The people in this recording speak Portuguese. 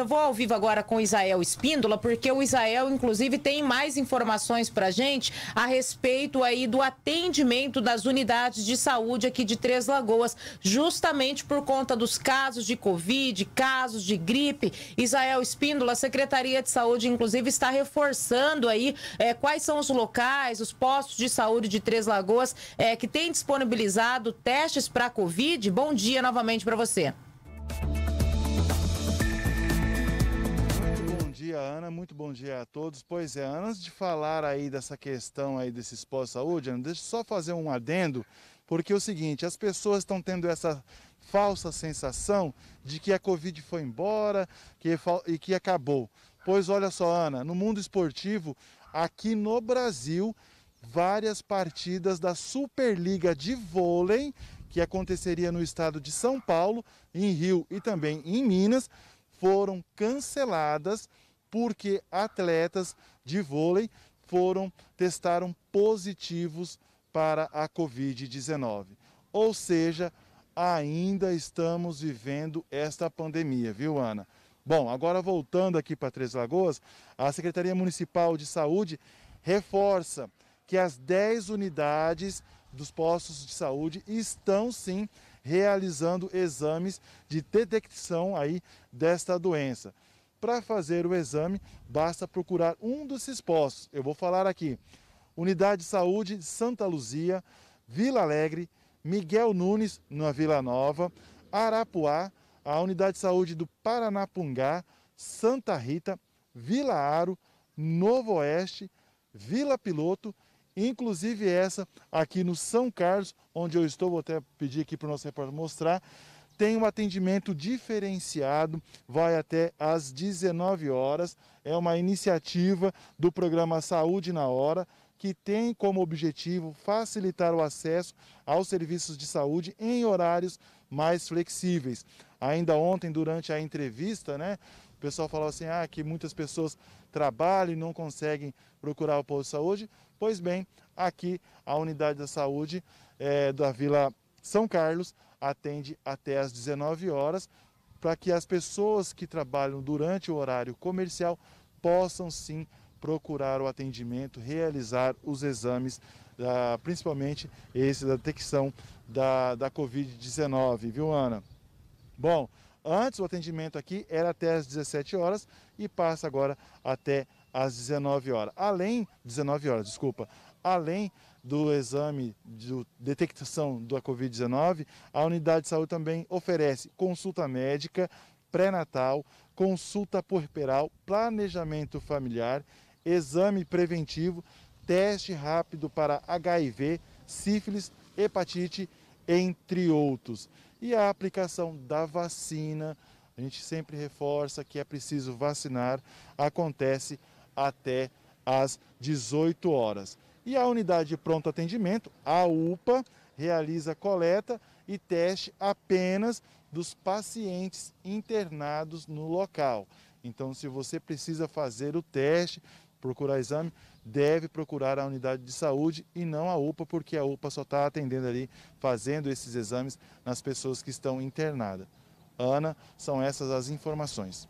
Eu vou ao vivo agora com o Isael Espíndola, porque o Isael, inclusive, tem mais informações para gente a respeito aí do atendimento das unidades de saúde aqui de Três Lagoas, justamente por conta dos casos de Covid, casos de gripe. Isael Espíndola, a Secretaria de Saúde, inclusive, está reforçando aí é, quais são os locais, os postos de saúde de Três Lagoas é, que têm disponibilizado testes para Covid. Bom dia novamente para você. dia, Ana. Muito bom dia a todos. Pois é, antes de falar aí dessa questão aí desses pós-saúde, Ana, deixa eu só fazer um adendo, porque é o seguinte, as pessoas estão tendo essa falsa sensação de que a Covid foi embora que, e que acabou. Pois olha só, Ana, no mundo esportivo, aqui no Brasil, várias partidas da Superliga de Vôlei, que aconteceria no estado de São Paulo, em Rio e também em Minas, foram canceladas porque atletas de vôlei foram testaram positivos para a Covid-19. Ou seja, ainda estamos vivendo esta pandemia, viu, Ana? Bom, agora voltando aqui para Três Lagoas, a Secretaria Municipal de Saúde reforça que as 10 unidades dos postos de saúde estão sim realizando exames de detecção aí desta doença. Para fazer o exame, basta procurar um desses postos. Eu vou falar aqui: Unidade de Saúde Santa Luzia, Vila Alegre, Miguel Nunes, na Vila Nova, Arapuá, a Unidade de Saúde do Paranapungá, Santa Rita, Vila Aro, Novo Oeste, Vila Piloto, inclusive essa aqui no São Carlos, onde eu estou, vou até pedir aqui para o nosso repórter mostrar, tem um atendimento diferenciado, vai até às 19 horas. É uma iniciativa do programa Saúde na Hora, que tem como objetivo facilitar o acesso aos serviços de saúde em horários mais flexíveis. Ainda ontem, durante a entrevista, né, o pessoal falou assim: ah, que muitas pessoas trabalham e não conseguem procurar o posto de saúde. Pois bem, aqui a unidade da saúde é, da Vila são Carlos atende até às 19 horas para que as pessoas que trabalham durante o horário comercial possam sim procurar o atendimento, realizar os exames, ah, principalmente esse da detecção da, da Covid-19, viu, Ana? Bom, antes o atendimento aqui era até às 17 horas e passa agora até às 19 horas. Além, 19 horas, desculpa, além do exame de detecção da Covid-19, a unidade de saúde também oferece consulta médica, pré-natal, consulta puerperal, planejamento familiar, exame preventivo, teste rápido para HIV, sífilis, hepatite, entre outros. E a aplicação da vacina, a gente sempre reforça que é preciso vacinar, acontece até às 18 horas. E a unidade de pronto atendimento, a UPA, realiza coleta e teste apenas dos pacientes internados no local. Então, se você precisa fazer o teste, procurar exame, deve procurar a unidade de saúde e não a UPA, porque a UPA só está atendendo ali, fazendo esses exames nas pessoas que estão internadas. Ana, são essas as informações.